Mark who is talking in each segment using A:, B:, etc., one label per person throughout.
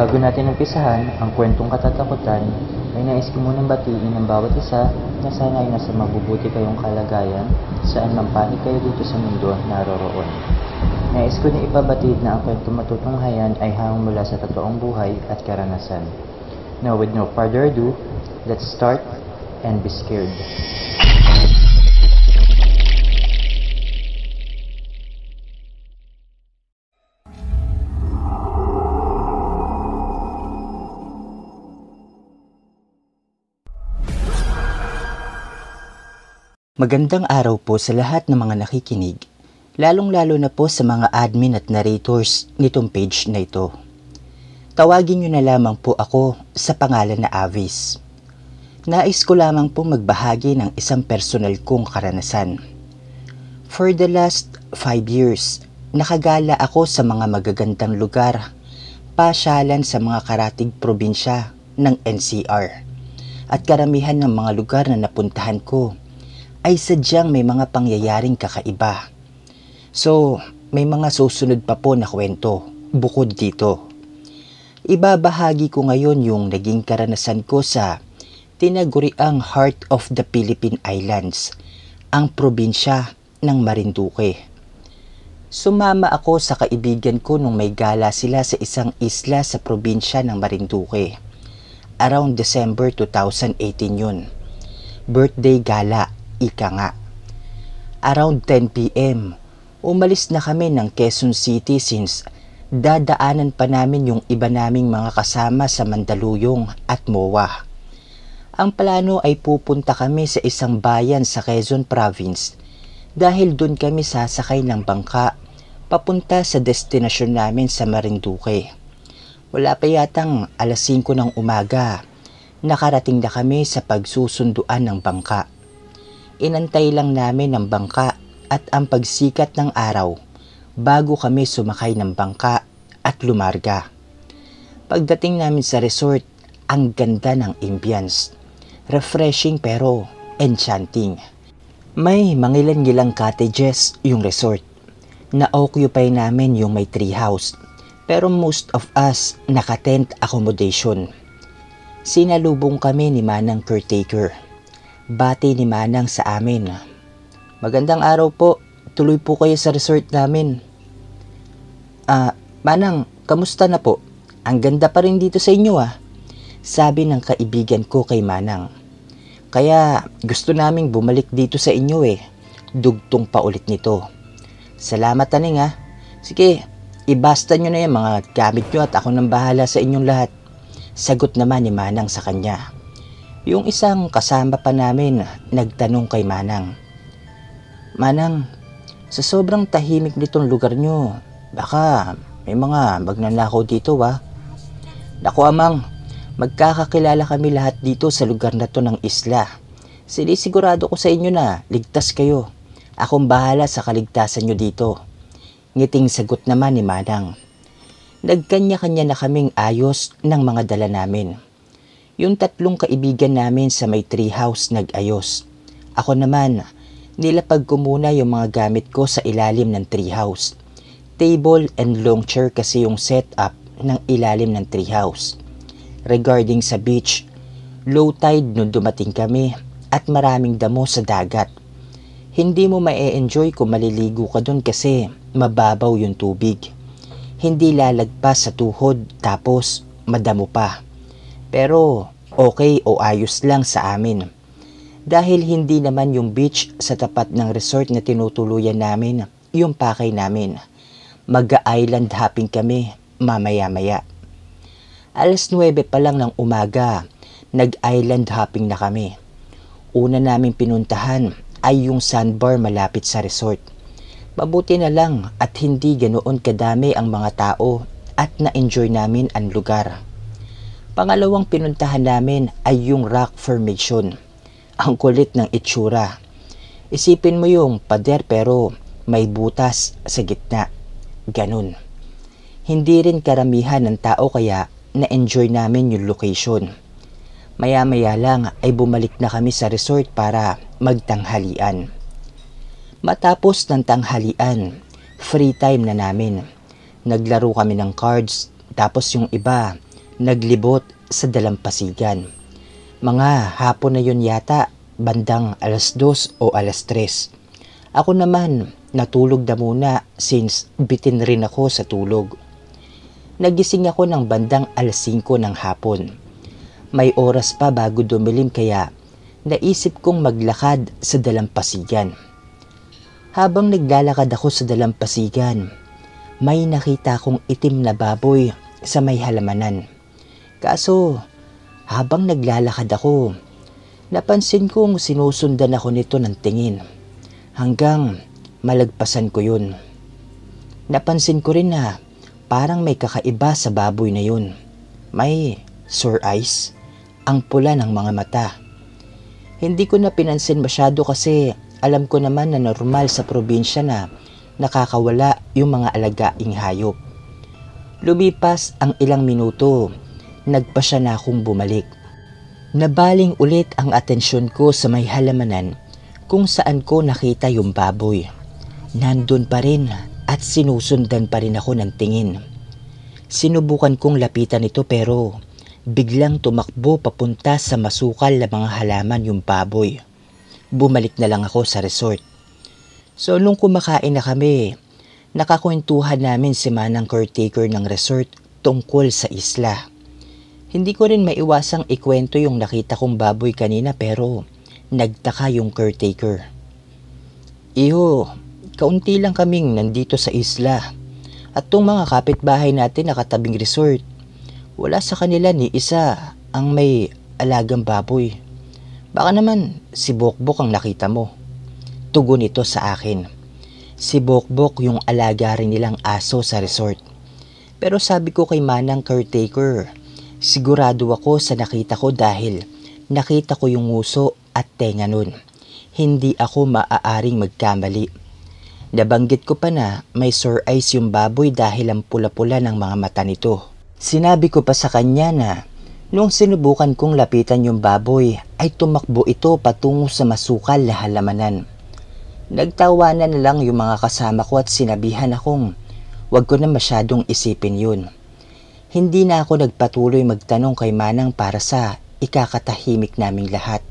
A: Bago natin umpisahan ang kwentong katatakutan, ay nais ko munang batiin ang bawat isa na sana ay nasa mabubuti kayong kalagayan saan man panig kayo dito sa mundo naroroon. Nais ko na ipabatid na ang kwentong matutunghayan ay hangong mula sa totoong buhay at karanasan. Now with no further ado, let's start and be scared. Magandang araw po sa lahat ng mga nakikinig, lalong-lalo na po sa mga admin at narrators nitong page na ito. Tawagin nyo na lamang po ako sa pangalan na Avis. Nais ko lamang po magbahagi ng isang personal kong karanasan. For the last 5 years, nakagala ako sa mga magagandang lugar, pasyalan sa mga karatig probinsya ng NCR at karamihan ng mga lugar na napuntahan ko ay sadyang may mga pangyayaring kakaiba. So, may mga susunod pa po na kwento bukod dito. Ibabahagi ko ngayon yung naging karanasan ko sa tinaguriang Heart of the Philippine Islands, ang probinsya ng Marinduque. Sumama ako sa kaibigan ko nung may gala sila sa isang isla sa probinsya ng Marinduque. Around December 2018 yun. Birthday gala ika nga. Around 10pm, umalis na kami ng Quezon City since dadaanan pa namin yung iba naming mga kasama sa Mandaluyong at MOA. Ang plano ay pupunta kami sa isang bayan sa Quezon Province dahil doon kami sasakay ng bangka papunta sa destinasyon namin sa Marinduque. Wala pa yatang alas 5 ng umaga. Nakarating na kami sa pagsusunduan ng bangka. Inantay lang namin ang bangka at ang pagsikat ng araw bago kami sumakay ng bangka at lumarga. Pagdating namin sa resort, ang ganda ng ambience. Refreshing pero enchanting. May mangilan-gilang cottages yung resort. Na-occupy namin yung may treehouse. Pero most of us naka-tent accommodation. Sinalubong kami ni Manang Caretaker bati ni Manang sa amin. Magandang araw po. Tuloy po kayo sa resort namin. Ah, uh, Manang, kamusta na po? Ang ganda pa rin dito sa inyo ah. Sabi ng kaibigan ko kay Manang. Kaya gusto naming bumalik dito sa inyo eh. Dugtong pa ulit nito. Salamat aning ah. Sige, ibasta nyo na yung mga gamit nyo at ako nang bahala sa inyong lahat. Sagot naman ni Manang sa kanya. Yung isang kasama pa namin nagtanong kay Manang. Manang, sa sobrang tahimik nitong lugar nyo, baka may mga magnanakaw dito ba? Naku amang, magkakakilala kami lahat dito sa lugar na to ng isla. Sinisigurado ko sa inyo na ligtas kayo. Akong bahala sa kaligtasan nyo dito. Ngiting sagot naman ni Manang. Nagkanya-kanya na kaming ayos ng mga dala namin. Yung tatlong kaibigan namin sa may tree house nag-ayos. Ako naman, nilapag ko muna yung mga gamit ko sa ilalim ng tree house. Table and long chair kasi yung setup ng ilalim ng tree house. Regarding sa beach, low tide nung dumating kami at maraming damo sa dagat. Hindi mo mae-enjoy kung maliligo ka dun kasi mababaw yung tubig. Hindi lalagpas sa tuhod tapos madamo pa. Pero okay o ayos lang sa amin. Dahil hindi naman yung beach sa tapat ng resort na tinutuluyan namin, yung pakay namin. Mag-island hopping kami mamaya-maya. Alas 9 pa lang ng umaga, nag-island hopping na kami. Una naming pinuntahan ay yung sandbar malapit sa resort. Mabuti na lang at hindi ganoon kadami ang mga tao at na-enjoy namin ang lugar. Pangalawang pinuntahan namin ay yung rock formation. Ang kulit ng itsura. Isipin mo yung pader pero may butas sa gitna. Ganun. Hindi rin karamihan ng tao kaya na-enjoy namin yung location. Maya-maya lang ay bumalik na kami sa resort para magtanghalian. Matapos ng tanghalian, free time na namin. Naglaro kami ng cards, tapos yung iba naglibot sa dalampasigan. Mga hapon na yun yata, bandang alas dos o alas tres. Ako naman, natulog na muna since bitin rin ako sa tulog. Nagising ako ng bandang alas 5 ng hapon. May oras pa bago dumilim kaya naisip kong maglakad sa dalampasigan. Habang naglalakad ako sa dalampasigan, may nakita kong itim na baboy sa may halamanan. Kaso, habang naglalakad ako, napansin kong sinusundan ako nito ng tingin hanggang malagpasan ko yun. Napansin ko rin na parang may kakaiba sa baboy na yun. May sore eyes, ang pula ng mga mata. Hindi ko na pinansin masyado kasi alam ko naman na normal sa probinsya na nakakawala yung mga alagaing hayop. Lumipas ang ilang minuto nagpasya na akong bumalik. Nabaling ulit ang atensyon ko sa may halamanan kung saan ko nakita yung baboy. Nandun pa rin at sinusundan pa rin ako ng tingin. Sinubukan kong lapitan ito pero biglang tumakbo papunta sa masukal na mga halaman yung baboy. Bumalik na lang ako sa resort. So nung kumakain na kami, nakakwentuhan namin si Manang caretaker ng resort tungkol sa isla. Hindi ko rin maiwasang ikwento yung nakita kong baboy kanina pero nagtaka yung caretaker. Iho, kaunti lang kaming nandito sa isla at tong mga kapitbahay natin na katabing resort. Wala sa kanila ni isa ang may alagang baboy. Baka naman si Bokbok ang nakita mo. Tugon ito sa akin. Si Bokbok yung alaga rin nilang aso sa resort. Pero sabi ko kay Manang caretaker, Sigurado ako sa nakita ko dahil nakita ko yung nguso at tenga nun. Hindi ako maaaring magkamali. Nabanggit ko pa na may sore eyes yung baboy dahil ang pula-pula ng mga mata nito. Sinabi ko pa sa kanya na noong sinubukan kong lapitan yung baboy, ay tumakbo ito patungo sa masukal na halamanan. Nagtawanan na lang yung mga kasama ko at sinabihan akong, huwag ko na masyadong isipin yun. Hindi na ako nagpatuloy magtanong kay Manang para sa ikakatahimik naming lahat.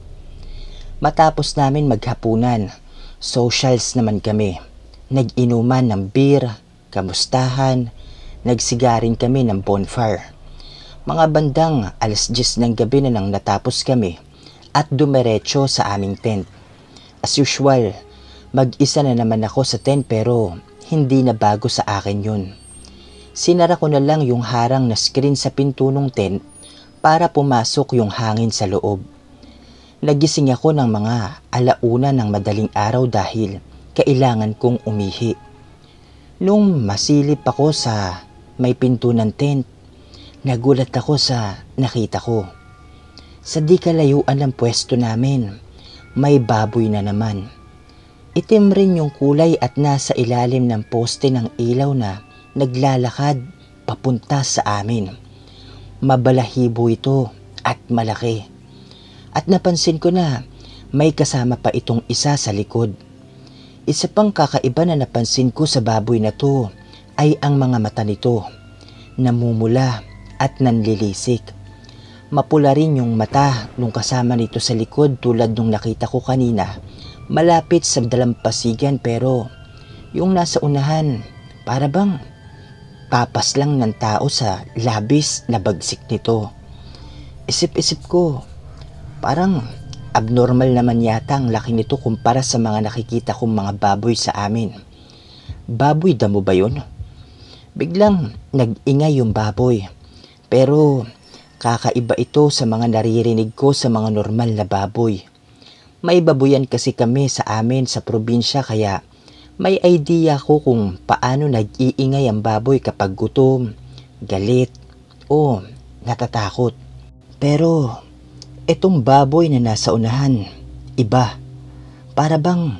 A: Matapos namin maghapunan, socials naman kami. Nag-inuman ng beer, kamustahan, nagsigarin kami ng bonfire. Mga bandang alas 10 ng gabi na nang natapos kami at dumiretso sa aming tent. As usual, mag-isa na naman ako sa tent pero hindi na bago sa akin yun sinara ko na lang yung harang na screen sa pinto ng tent para pumasok yung hangin sa loob. Nagising ako ng mga alauna ng madaling araw dahil kailangan kong umihi. Nung masilip ako sa may pinto ng tent, nagulat ako sa nakita ko. Sa di kalayuan ng pwesto namin, may baboy na naman. Itim rin yung kulay at nasa ilalim ng poste ng ilaw na naglalakad papunta sa amin. Mabalahibo ito at malaki. At napansin ko na may kasama pa itong isa sa likod. Isa pang kakaiba na napansin ko sa baboy na to ay ang mga mata nito. Namumula at nanlilisik. Mapula rin yung mata nung kasama nito sa likod tulad nung nakita ko kanina. Malapit sa dalampasigan pero yung nasa unahan, para bang papas lang ng tao sa labis na bagsik nito. Isip-isip ko, parang abnormal naman yata ang laki nito kumpara sa mga nakikita kong mga baboy sa amin. Baboy damo ba yun? Biglang nag-ingay yung baboy. Pero kakaiba ito sa mga naririnig ko sa mga normal na baboy. May babuyan kasi kami sa amin sa probinsya kaya may idea ko kung paano nag-iingay ang baboy kapag gutom, galit, o natatakot. Pero itong baboy na nasa unahan, iba. Para bang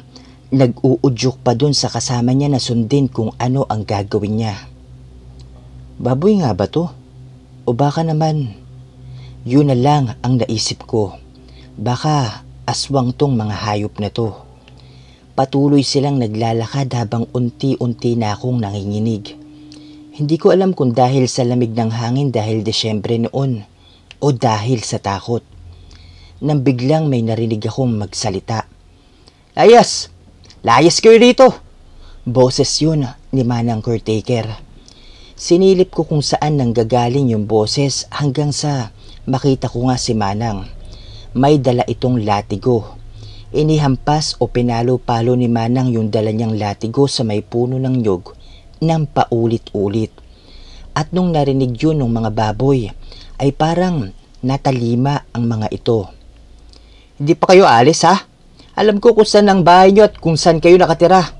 A: nag-uudyok pa dun sa kasama niya na sundin kung ano ang gagawin niya. Baboy nga ba to? O baka naman, yun na lang ang naisip ko. Baka aswang tong mga hayop na to. Patuloy silang naglalakad habang unti-unti na akong nanginginig. Hindi ko alam kung dahil sa lamig ng hangin dahil Desyembre noon o dahil sa takot. Nang biglang may narinig akong magsalita. Layas! Layas kayo dito! Boses yun ni Manang Caretaker. Sinilip ko kung saan nanggagaling yung boses hanggang sa makita ko nga si Manang. May dala itong latigo Inihampas o pinalo-palo ni Manang yung dala niyang latigo sa may puno ng nyog ng paulit-ulit. At nung narinig yun ng mga baboy, ay parang natalima ang mga ito. Hindi pa kayo alis ha? Alam ko kung saan ang bahay niyo at kung saan kayo nakatira.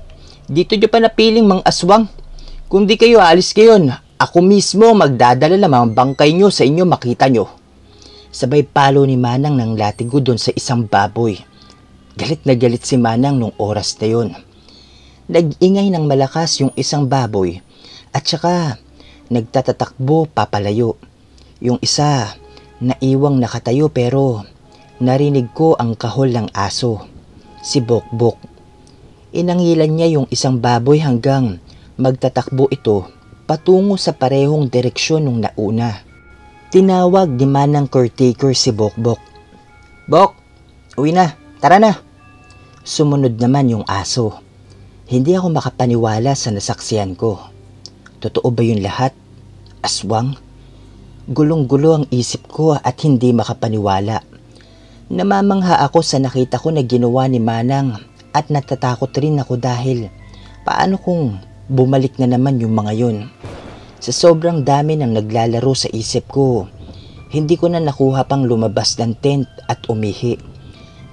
A: Dito niyo pa napiling mang aswang. Kung di kayo alis ngayon, ako mismo magdadala ng mga bangkay nyo sa inyo makita nyo. Sabay palo ni Manang ng latigo doon sa isang baboy. Galit na galit si Manang nung oras na yun. Nag-ingay ng malakas yung isang baboy at saka nagtatatakbo papalayo. Yung isa, naiwang nakatayo pero narinig ko ang kahol ng aso, si Bokbok. Inangilan niya yung isang baboy hanggang magtatakbo ito patungo sa parehong direksyon nung nauna. Tinawag ni Manang caretaker si Bokbok. Bok, uwi na. Tara na! Sumunod naman yung aso. Hindi ako makapaniwala sa nasaksiyan ko. Totoo ba yun lahat? Aswang? Gulong-gulo ang isip ko at hindi makapaniwala. Namamangha ako sa nakita ko na ginawa ni Manang at natatakot rin ako dahil paano kung bumalik na naman yung mga yun? Sa sobrang dami ng naglalaro sa isip ko, hindi ko na nakuha pang lumabas ng tent at umihi.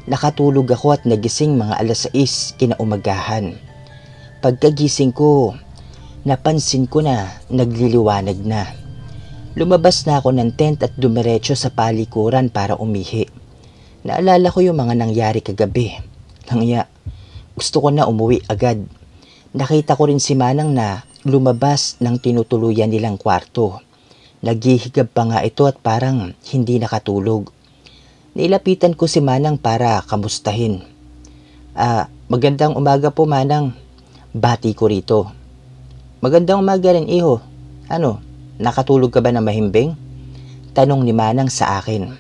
A: Nakatulog ako at nagising mga alas 6 kinaumagahan. Pagkagising ko, napansin ko na nagliliwanag na. Lumabas na ako ng tent at dumiretso sa palikuran para umihi. Naalala ko yung mga nangyari kagabi. Langya, gusto ko na umuwi agad. Nakita ko rin si Manang na lumabas ng tinutuluyan nilang kwarto. Naghihigab pa nga ito at parang hindi nakatulog. Nailapitan ko si Manang para kamustahin. Ah, magandang umaga po Manang. Bati ko rito. Magandang umaga rin iho. Ano, nakatulog ka ba na mahimbing? Tanong ni Manang sa akin.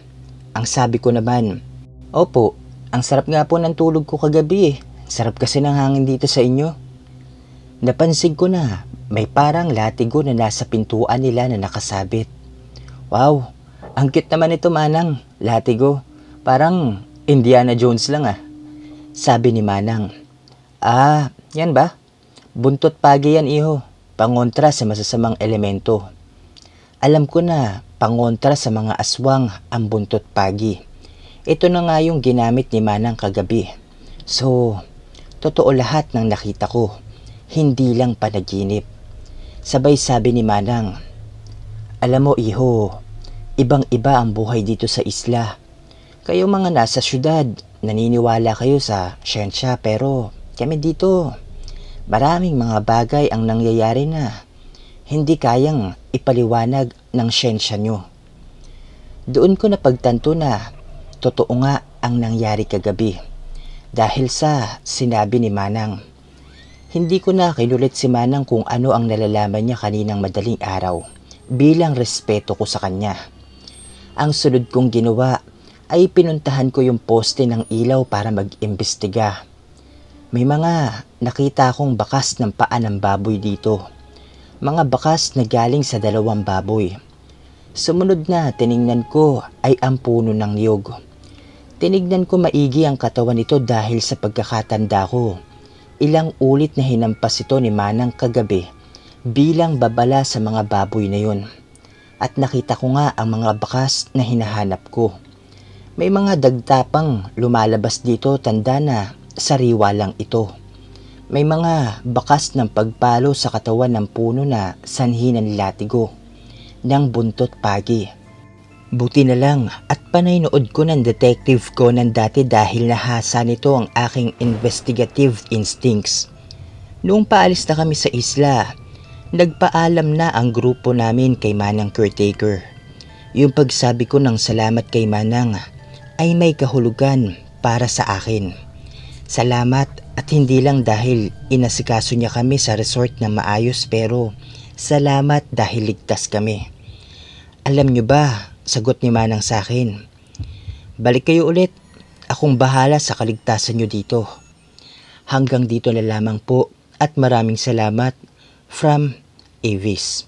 A: Ang sabi ko naman, Opo, ang sarap nga po ng tulog ko kagabi eh. Sarap kasi ng hangin dito sa inyo. Napansin ko na may parang latigo na nasa pintuan nila na nakasabit. Wow, ang cute naman ito manang, latigo. Parang Indiana Jones lang ah. Sabi ni Manang. Ah, yan ba? Buntot pagi yan iho. Pangontra sa masasamang elemento. Alam ko na pangontra sa mga aswang ang buntot pagi. Ito na nga yung ginamit ni Manang kagabi. So, totoo lahat ng nakita ko. Hindi lang panaginip. Sabay sabi ni Manang, Alam mo iho, ibang iba ang buhay dito sa isla kayo mga nasa syudad, naniniwala kayo sa siyensya pero kami dito, maraming mga bagay ang nangyayari na hindi kayang ipaliwanag ng siyensya nyo. Doon ko napagtanto na totoo nga ang nangyari kagabi dahil sa sinabi ni Manang. Hindi ko na kinulit si Manang kung ano ang nalalaman niya kaninang madaling araw bilang respeto ko sa kanya. Ang sunod kong ginawa ay pinuntahan ko yung poste ng ilaw para mag-imbestiga. May mga nakita akong bakas ng paa ng baboy dito. Mga bakas na galing sa dalawang baboy. Sumunod na tiningnan ko ay ang puno ng niyog. Tinignan ko maigi ang katawan nito dahil sa pagkakatanda ko. Ilang ulit na hinampas ito ni Manang kagabi bilang babala sa mga baboy na yun at nakita ko nga ang mga bakas na hinahanap ko. May mga dagtapang lumalabas dito tanda na sariwa lang ito. May mga bakas ng pagpalo sa katawan ng puno na sanhi ng latigo ng buntot pagi. Buti na lang at panay nood ko ng detective ko ng dati dahil nahasa nito ang aking investigative instincts. Noong paalis na kami sa isla, nagpaalam na ang grupo namin kay Manang Caretaker. Yung pagsabi ko ng salamat kay Manang ay may kahulugan para sa akin. Salamat at hindi lang dahil inasikaso niya kami sa resort na maayos pero salamat dahil ligtas kami. Alam niyo ba, sagot ni Manang sa akin. Balik kayo ulit, akong bahala sa kaligtasan niyo dito. Hanggang dito na lamang po at maraming salamat from Avis.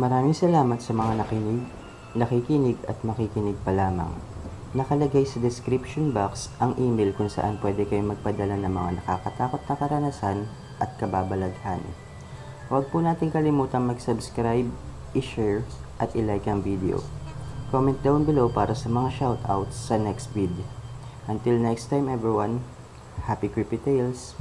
A: Maraming salamat sa mga nakinig, nakikinig at makikinig pa lamang. Nakalagay sa description box ang email kung saan pwede kayong magpadala ng mga nakakatakot na karanasan at kababalaghan. Huwag po natin kalimutan mag-subscribe, i-share at i-like ang video. Comment down below para sa mga shoutouts sa next video. Until next time everyone, happy creepy tales!